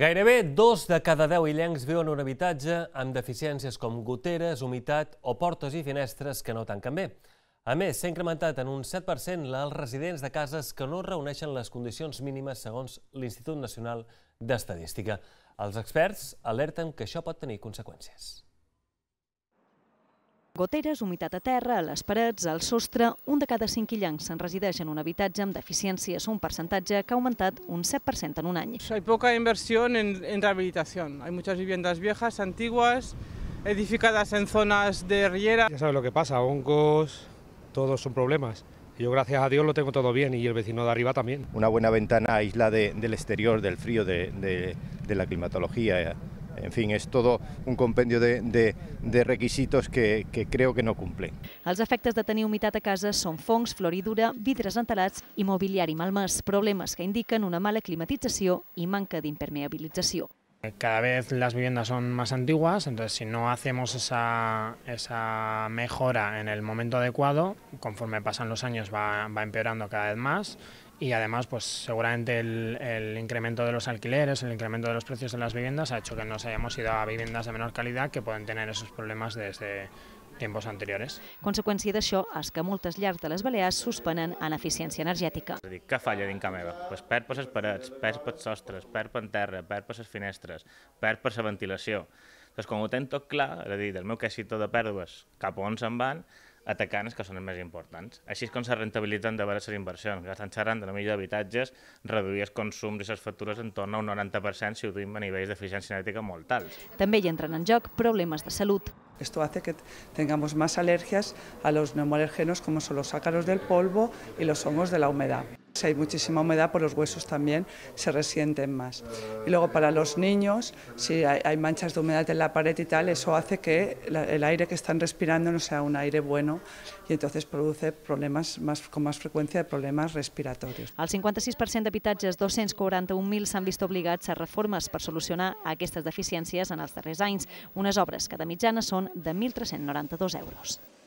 Gairebé dos de cada deu illencs viuen un habitatge amb deficiències com goteres, humitat o portes i finestres que no tanquen bé. A més, s'ha incrementat en un 7% els residents de cases que no reuneixen les condicions mínimes segons l'Institut Nacional d'Estadística. Els experts alerten que això pot tenir conseqüències. Goteres, humitat a terra, a les parets, al sostre, un de cada cinc illancs se'n resideix en un habitatge amb deficiències, un percentatge que ha augmentat un 7% en un any. Hay poca inversión en, en rehabilitación. Hay muchas viviendas viejas, antiguas, edificadas en zonas de riera. Ya sabes lo que pasa, hongos, todos son problemas. Yo gracias a Dios lo tengo todo bien y el vecino de arriba también. Una buena ventana aisla de, del exterior, del frío, de, de, de la climatología. Eh, en fin, es todo un compendio de, de, de requisitos que, que creo que no cumple. Els efectes de tenir humitat a casa són fongs, floridura, vidres entelats i mobiliari malmès, problemes que indiquen una mala climatització i manca d'impermeabilització. Cada vez las viviendas son más antiguas, entonces si no hacemos esa, mejora en el momento adecuado, conforme pasan los años va, empeorando cada vez más y además pues seguramente el, el, incremento de los alquileres, el incremento de los precios de las viviendas ha hecho que nos hayamos ido a viviendas de menor calidad que pueden tener esos problemas desde tempos anteriores. Conseqüència d'això és que moltes llars de les Balears suspenen en eficiència energètica. És dir, què falla dins casa meva? Pues perd per les parets, perd per les sostres, perd per terra, perd per les finestres, perd per la ventilació. Entonces, quan ho tenc tot clar, és a dir, del meu queixito de pèrdues cap on se'n van, atacant els que són els més importants. Així és com se rentabilitzen de veure les inversions, Gastant estan xerrant de la millor d'habitatges, reduir els consums i les factures en torn a un 90% si ho duim a nivells d'eficiència energètica molt alts. També hi entren en joc problemes de salut. Esto hace que tengamos más alergias a los neumoalergenos como son los ácaros del polvo y los hongos de la humedad. Si hay muchísima humedad, pues los huesos también se resienten más. Y luego para los niños, si hay manchas de humedad en la pared y tal, eso hace que el aire que están respirando no sea un aire bueno i entonces produce problemes más, con más frecuencia de problemes respiratorios. El 56% d'habitatges, 241.000, s'han vist obligats a reformes per solucionar aquestes deficiències en els darrers anys, unes obres que de mitjana són de 1.392 euros.